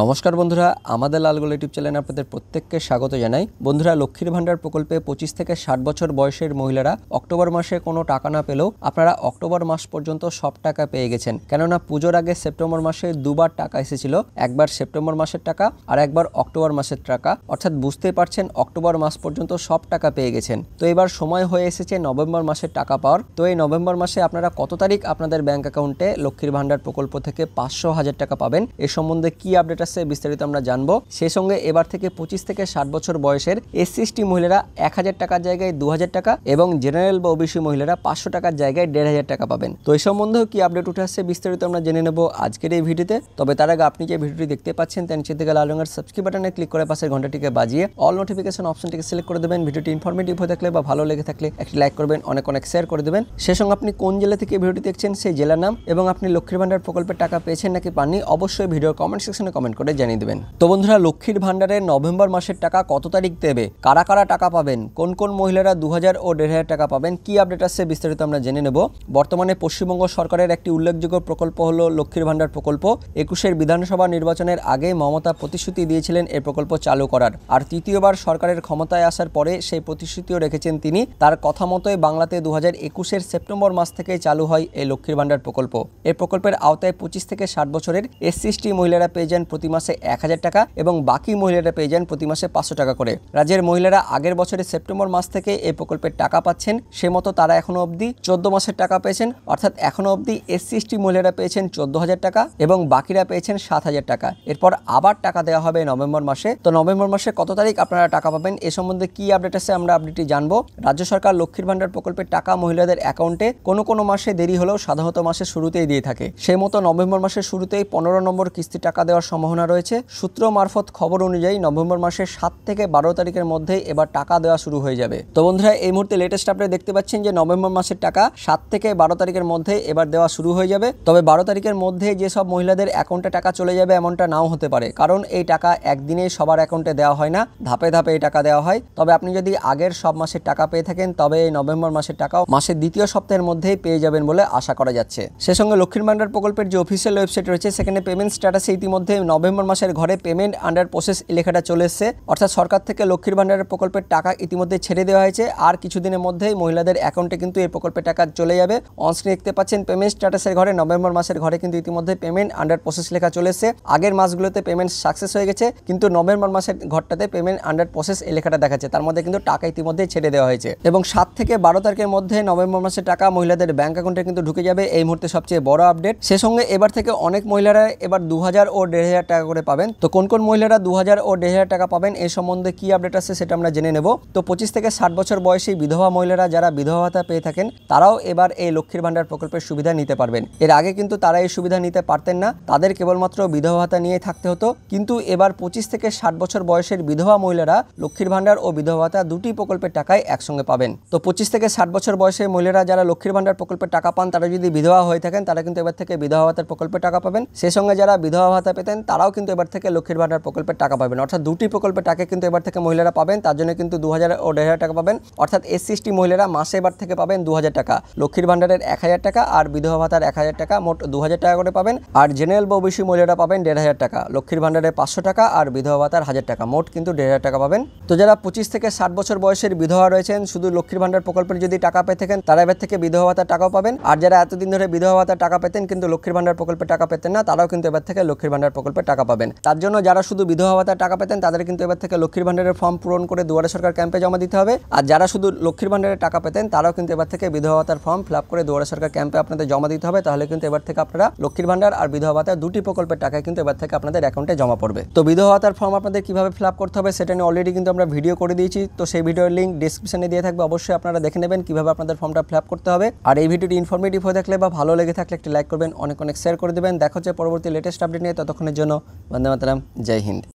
নমস্কার বন্ধুরা আমাদের লালগোল ইউটিউব চ্যানেলে আপনাদের প্রত্যেককে স্বাগত জানাই বন্ধুরা লক্ষ্মীর ভাণ্ডার প্রকল্পে পঁচিশ থেকে ষাট বছর বয়সের মহিলারা অক্টোবর মাসে কোনো টাকা না পেলেও আপনারা অক্টোবর মাস পর্যন্ত সব টাকা পেয়ে গেছেন কেননা পুজোর আগে সেপ্টেম্বর মাসে দুবার টাকা এসেছিল একবার সেপ্টেম্বর মাসের টাকা আর একবার অক্টোবর মাসের টাকা অর্থাৎ বুঝতে পারছেন অক্টোবর মাস পর্যন্ত সব টাকা পেয়ে গেছেন তো এবার সময় হয়ে এসেছে নভেম্বর মাসের টাকা পাওয়ার তো এই নভেম্বর মাসে আপনারা কত তারিখ আপনাদের ব্যাংক অ্যাকাউন্টে লক্ষ্মীর ভাণ্ডার প্রকল্প থেকে পাঁচশো হাজার টাকা পাবেন এ সম্বন্ধে কি আপডেট আসছে বিস্তারিত আমরা জানবো সেই সঙ্গে এবার থেকে পঁচিশ থেকে ষাট বছর বয়সের এসসি এসটি মহিলারা এক হাজার টাকার জায়গায় দু হাজার টাকা এবং জেনারেল বা ওবিসি মহিলারা পাঁচশো টাকার জায়গায় দেড় হাজার টাকা পাবেন তো এই সম্বন্ধেও কি আপডেট উঠে আসছে বিস্তারিত আমরা জেনে নেব আজকের এই ভিডিওতে তবে তার আগে আপনি যে ভিডিওটি দেখতে পাচ্ছেন তার নিচে থেকে লাল রঙের সাবস্ক্রাইব বাটনে ক্লিক করে পাশের ঘন্টাটিকে বাজিয়ে অল নোটিফিকেশন অপশনটিকে সিলেক্ট করে দেবেন ভিডিওটি ইনফরমেটিভ হয়ে থাকলে বা ভালো লেগে থাকলে একটি লাইক করবেন অনেক অনেক শেয়ার করে দেবেন সে সঙ্গে আপনি কোন জেলা থেকে ভিডিওটি দেখছেন সেই জেলার নাম এবং আপনি লক্ষ্মীর ভান্ডার প্রকল্পের টাকা পেয়েছেন নাকি পাননি অবশ্যই ভিডিওর কমেন্ট সেকশনে কমেন্ট করে জানিয়ে দেবেন তো বন্ধুরা লক্ষ্মীর ভান্ডারে নভেম্বর মাসের টাকা কত তারিখ দেবে কারা কারা টাকা পাবেন কোন কোন মহিলারা দু ও দেড় টাকা পাবেন কি আপডেট আসছে বিস্তারিত আমরা জেনে নেব বর্তমানে পশ্চিমবঙ্গ সরকারের একটি উল্লেখযোগ্য প্রকল্প হলো লক্ষ্মীর ভান্ডার প্রকল্প একুশের বিধানসভা নির্বাচনের আগে মমতা প্রতিশ্রুতি দিয়েছিলেন এই প্রকল্প চালু করার আর তৃতীয়বার সরকারের ক্ষমতায় আসার পরে সেই প্রতিশ্রুতিও রেখেছেন তিনি তার কথা মতোই বাংলাতে দু হাজার একুশের সেপ্টেম্বর মাস থেকে চালু হয় এই লক্ষ্মীর ভান্ডার প্রকল্প এই প্রকল্পের আওতায় পঁচিশ থেকে ষাট বছরের এসসিএসটি মহিলারা পেয়ে যান প্রতি মাসে এক হাজার টাকা এবং বাকি মহিলারা পেয়ে যান প্রতি মাসে পাঁচশো টাকা করে রাজ্যের মহিলারা আগের বছরের সেপ্টেম্বর মাস থেকে এই প্রকল্পের টাকা পাচ্ছেন সে মতো তারা এখনও অবধি চোদ্দ মাসের টাকা পেয়েছেন অর্থাৎ এখনও অবধি এসসি মহিলারা পেয়েছেন চোদ্দ হাজার টাকা এবং বাকিরা পেয়েছেন সাত হাজার টাকা এরপর আবার টাকা দেওয়া হবে নভেম্বর মাসে তো নভেম্বর মাসে কত তারিখ আপনারা টাকা পাবেন এ সম্বন্ধে কি আপডেট আছে আমরা আপডেটটি জানবো রাজ্য সরকার লক্ষ্মীর ভাণ্ডার প্রকল্পের টাকা মহিলাদের অ্যাকাউন্টে কোনো কোনো মাসে দেরি হলেও সাধারণত মাসের শুরুতেই দিয়ে থাকে সেই মতো নভেম্বর মাসের শুরুতেই পনেরো নম্বর কিস্তি টাকা দেওয়ার সম্ভব সম্ভাবনা রয়েছে সূত্র মারফত খবর অনুযায়ী নভেম্বর মাসের সাত থেকে বারো তারিখের মধ্যেই এবার টাকা দেওয়া শুরু হয়ে যাবে তো বন্ধুরা এই মুহূর্তে লেটেস্ট আপনি দেখতে পাচ্ছেন যে নভেম্বর মাসের টাকা সাত থেকে বারো তারিখের মধ্যে এবার দেওয়া শুরু হয়ে যাবে তবে বারো তারিখের মধ্যে যেসব মহিলাদের অ্যাকাউন্টে টাকা চলে যাবে এমনটা নাও হতে পারে কারণ এই টাকা একদিনে সবার অ্যাকাউন্টে দেওয়া হয় না ধাপে ধাপে এই টাকা দেওয়া হয় তবে আপনি যদি আগের সব মাসের টাকা পেয়ে থাকেন তবে এই নভেম্বর মাসের টাকাও মাসের দ্বিতীয় সপ্তাহের মধ্যেই পেয়ে যাবেন বলে আশা করা যাচ্ছে সে সঙ্গে লক্ষ্মীর ভান্ডার প্রকল্পের যে অফিসিয়াল ওয়েবসাইট রয়েছে সেখানে পেমেন্ট স্ট্যাটাসে ইতিমধ্যে নভেম্বর মাসের ঘরে পেমেন্ট আন্ডার প্রসেস লেখাটা চলে এসছে অর্থাৎ সরকার থেকে লক্ষ্মীর ভাণ্ডারের প্রকল্পের টাকা ইতিমধ্যে ছেড়ে দেওয়া হয়েছে আর কিছুদিনের মধ্যেই মহিলাদের অ্যাকাউন্টে কিন্তু এই প্রকল্পের টাকা চলে যাবে অনস্ক্রিন দেখতে পাচ্ছেন পেমেন্ট স্ট্যাটাসের ঘরে নভেম্বর মাসের ঘরে কিন্তু ইতিমধ্যে পেমেন্ট আন্ডার প্রসেস লেখা চলে এসছে আগের মাসগুলোতে পেমেন্ট সাকসেস হয়ে গেছে কিন্তু নভেম্বর মাসের ঘরটাতে পেমেন্ট আন্ডার প্রসেস এই লেখাটা দেখাচ্ছে তার মধ্যে কিন্তু টাকা ইতিমধ্যে ছেড়ে দেওয়া হয়েছে এবং সাত থেকে বারো তারিখের মধ্যে নভেম্বর মাসের টাকা মহিলাদের ব্যাংক অ্যাকাউন্টে কিন্তু ঢুকে যাবে এই মুহূর্তে সবচেয়ে বড় আপডেট সে সঙ্গে এবার থেকে অনেক মহিলারা এবার দু হাজার ও দেড় হাজার টাকা করে পাবেন তো কোন কোন মহিলারা দু হাজার ও দেড় টাকা পাবেন এ সম্বন্ধে কি আপডেট আছে সেটা আমরা জেনে নেব তো পঁচিশ থেকে ষাট বছর বয়সী বিধবা মহিলারা যারা বিধবা ভাতা পেয়ে থাকেন তারাও এবার এই লক্ষ্মীর ভাণ্ডার প্রকল্পের সুবিধা নিতে পারবেন এর আগে কিন্তু তারা এই সুবিধা নিতে পারতেন না তাদের কেবলমাত্র বিধবা ভাতা নিয়ে থাকতে হতো কিন্তু এবার পঁচিশ থেকে ষাট বছর বয়সের বিধবা মহিলারা লক্ষ্মীর ভাণ্ডার ও বিধবা ভাতা দুটি প্রকল্পের টাকায় একসঙ্গে পাবেন তো পঁচিশ থেকে ষাট বছর বয়সের মহিলারা যারা লক্ষ্মীর ভাণ্ডার প্রকল্পের টাকা পান তারা যদি বিধবা হয়ে থাকেন তারা কিন্তু এবার থেকে বিধবা ভাতার প্রকল্পে টাকা পাবেন সেই সঙ্গে যারা বিধবা ভাতা পেতেন তারা তারাও কিন্তু এবার থেকে লক্ষ্মীর ভাণ্ডার প্রকল্পের টাকা পাবেন অর্থাৎ দুটি প্রকল্পের টাকা কিন্তু এবার থেকে মহিলারা পাবেন তার জন্য কিন্তু দু হাজার ও দেড় টাকা পাবেন অর্থাৎ এসসি এসটি মহিলারা মাসে এবার থেকে পাবেন দু টাকা লক্ষ্মীর ভাণ্ডারের এক হাজার টাকা আর বিধবা ভাতার এক হাজার টাকা মোট দু হাজার টাকা করে পাবেন আর জেনারেল বা ওবিসি মহিলারা পাবেন দেড় হাজার টাকা লক্ষ্মীর ভাণ্ডারে পাঁচশো টাকা আর বিধবা ভাতার হাজার টাকা মোট কিন্তু দেড় হাজার টাকা পাবেন তো যারা পঁচিশ থেকে ষাট বছর বয়সের বিধবা রয়েছেন শুধু লক্ষ্মীর ভাণ্ডার প্রকল্পের যদি টাকা পেয়ে থাকেন তারা এবার থেকে বিধবা ভাতার টাকাও পাবেন আর যারা এতদিন ধরে বিধবা ভাতার টাকা পেতেন কিন্তু লক্ষ্মীর ভাণ্ডার প্রকল্পের টাকা পেতেন না তারাও কিন্তু এবার থেকে লক্ষ্মীর ভাণ্ডার প্রকল্পের টাকা পাবেন তার জন্য যারা শুধু বিধবা ভাতার টাকা পেতেন তাদের কিন্তু এবার থেকে লক্ষ্মীর ভান্ডারের ফর্ম পূরণ করে দুয়ারে সরকার ক্যাম্পে জমা দিতে হবে আর যারা শুধু লক্ষ্মীর ভান্ডারের টাকা পেতেন তারাও কিন্তু এবার থেকে বিধবা ভাতার ফর্ম ফিল করে দুয়ারে সরকার ক্যাম্পে আপনাদের জমা দিতে হবে তাহলে কিন্তু এবার থেকে আপনারা লক্ষ্মীর ভান্ডার আর বিধবা ভাতার দুটি প্রকল্পের টাকা কিন্তু এবার থেকে আপনাদের অ্যাকাউন্টে জমা পড়বে তো বিধবা ভাতার ফর্ম আপনাদের কিভাবে ফিল করতে হবে সেটা নিয়ে অলরেডি কিন্তু আমরা ভিডিও করে দিয়েছি তো সেই ভিডিওর লিঙ্ক ডিসক্রিপশনে দিয়ে থাকবে অবশ্যই আপনারা দেখে নেবেন কিভাবে আপনাদের ফর্মটা ফিল করতে হবে আর এই ভিডিওটি ইনফরমেটিভ হয়ে থাকলে বা ভালো লেগে থাকলে একটি লাইক করবেন অনেক অনেক শেয়ার করে দেবেন দেখা হচ্ছে পরবর্তী লেটেস্ট আপডেট নিয়ে ততক্ষণের জন্য వందమతలం జై హింద్